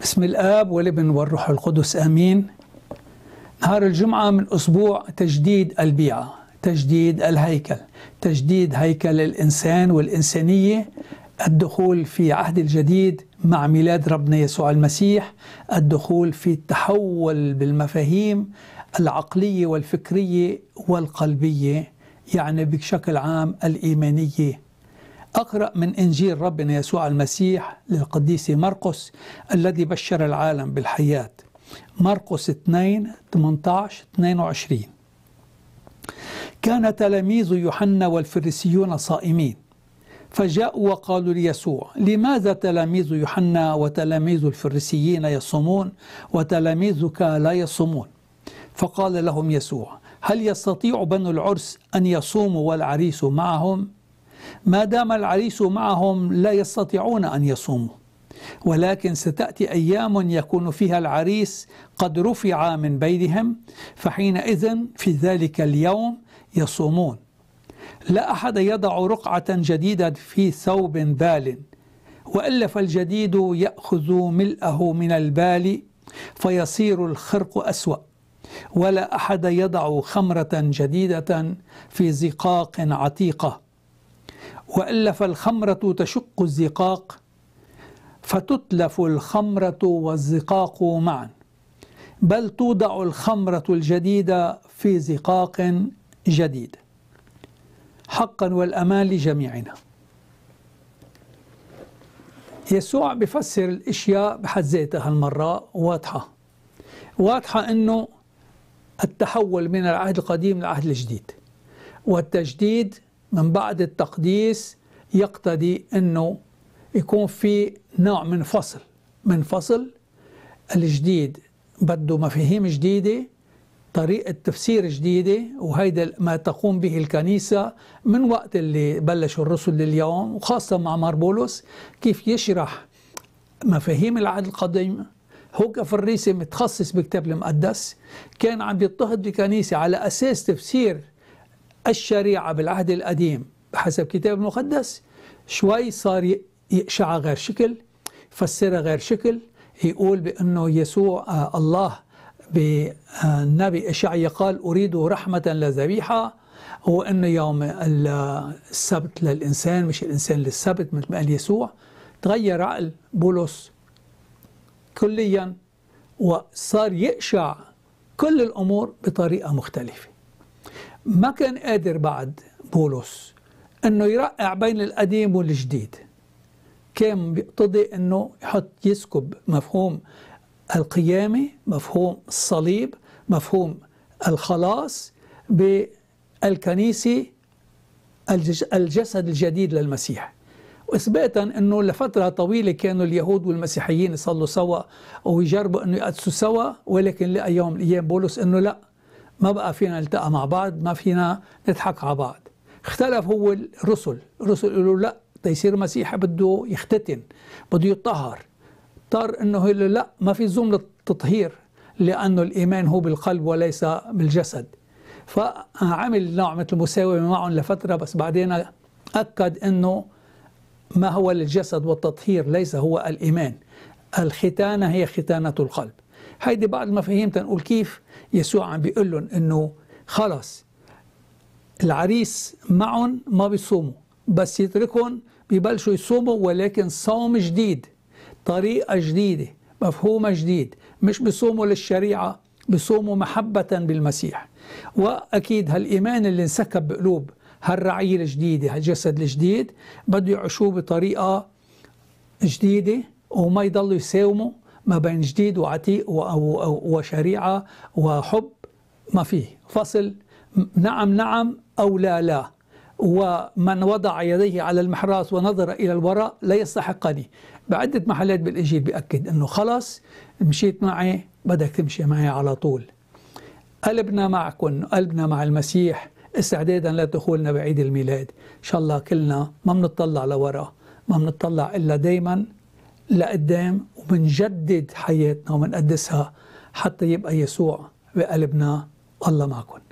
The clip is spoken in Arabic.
باسم الآب والابن والروح القدس آمين نهار الجمعة من أسبوع تجديد البيعة تجديد الهيكل تجديد هيكل الإنسان والإنسانية الدخول في عهد الجديد مع ميلاد ربنا يسوع المسيح الدخول في التحول بالمفاهيم العقلية والفكرية والقلبية يعني بشكل عام الإيمانية أقرأ من إنجيل ربنا يسوع المسيح للقديس مرقس الذي بشر العالم بالحياة مرقس 2 18 22 كان تلاميذ يوحنا والفريسيون صائمين فجاءوا وقالوا ليسوع لماذا تلاميذ يوحنا وتلاميذ الفريسيين يصومون وتلاميذك لا يصومون فقال لهم يسوع هل يستطيع بنو العرس أن يصوموا والعريس معهم ما دام العريس معهم لا يستطيعون أن يصوموا ولكن ستأتي أيام يكون فيها العريس قد رفع من بينهم فحينئذ في ذلك اليوم يصومون لا أحد يضع رقعة جديدة في ثوب بال وإلا فالجديد يأخذ ملأه من البال فيصير الخرق أسوأ ولا أحد يضع خمرة جديدة في زقاق عتيقة وإلا فالخمرة تشق الزقاق فتتلف الخمرة والزقاق معا بل توضع الخمرة الجديدة في زقاق جديد حقا والأمان لجميعنا يسوع بفسر الاشياء بحد ذاتها هالمره واضحه واضحه انه التحول من العهد القديم للعهد الجديد والتجديد من بعد التقديس يقتضي أنه يكون في نوع من فصل من فصل الجديد بده مفاهيم جديدة طريقة تفسير جديدة وهيدا ما تقوم به الكنيسة من وقت اللي بلشوا الرسل لليوم وخاصة مع ماربولوس كيف يشرح مفاهيم العهد القديم هو كفريسي متخصص بكتاب المقدس كان عم يضطهد بكنيسة على أساس تفسير الشريعة بالعهد القديم بحسب كتاب المقدس شوي صار يقشع غير شكل يفسرها غير شكل يقول بأنه يسوع آه، الله بالنبي آه، إشعيا قال أريد رحمة لذبيحة وأنه يوم السبت للإنسان مش الإنسان للسبت مثل ما قال يسوع تغير عقل بولس كليا وصار يقشع كل الأمور بطريقة مختلفة ما كان قادر بعد بولس انه يرقع بين القديم والجديد كان بيقتضي انه يحط يسكب مفهوم القيامه مفهوم الصليب مفهوم الخلاص بالكنيسه الجسد الجديد للمسيح واثباتا انه لفتره طويله كانوا اليهود والمسيحيين يصلوا سوا ويجربوا انه يقدسوا سوا ولكن لقى يوم من الايام بولس انه لا ما بقى فينا نلتقى مع بعض ما فينا نضحك على بعض اختلف هو الرسل الرسل قالوا لا تيصير مسيح بده يختتن بده يطهر اضطر انه يقول لا ما في زوم للتطهير لانه الايمان هو بالقلب وليس بالجسد فعمل نوع مثل مساومه معهم لفتره بس بعدين اكد انه ما هو للجسد والتطهير ليس هو الايمان الختانه هي ختانه القلب هيدي بعض المفاهيم تنقول كيف يسوع عم بيقول لهم انه خلص العريس معهم ما بيصوموا بس يتركهم ببلشوا يصوموا ولكن صوم جديد طريقة جديدة مفهوم جديد مش بيصوموا للشريعة بيصوموا محبة بالمسيح وأكيد هالإيمان اللي انسكب بقلوب هالرعية الجديدة هالجسد الجديد بده يعيشوه بطريقة جديدة وما يضلوا يساوموا ما بين جديد وعتيق وشريعة وحب ما فيه فصل نعم نعم أو لا لا ومن وضع يديه على المحراث ونظر إلى الوراء لا يستحقني بعدة محلات بالإنجيل بأكد أنه خلاص مشيت معي بدك تمشي معي على طول قلبنا معكم قلبنا مع المسيح استعدادا لدخولنا بعيد الميلاد إن شاء الله كلنا ما بنطلع لورا ما بنطلع إلا دايما لقدام ومنجدد حياتنا ومنقدسها حتى يبقى يسوع بقلبنا الله معكم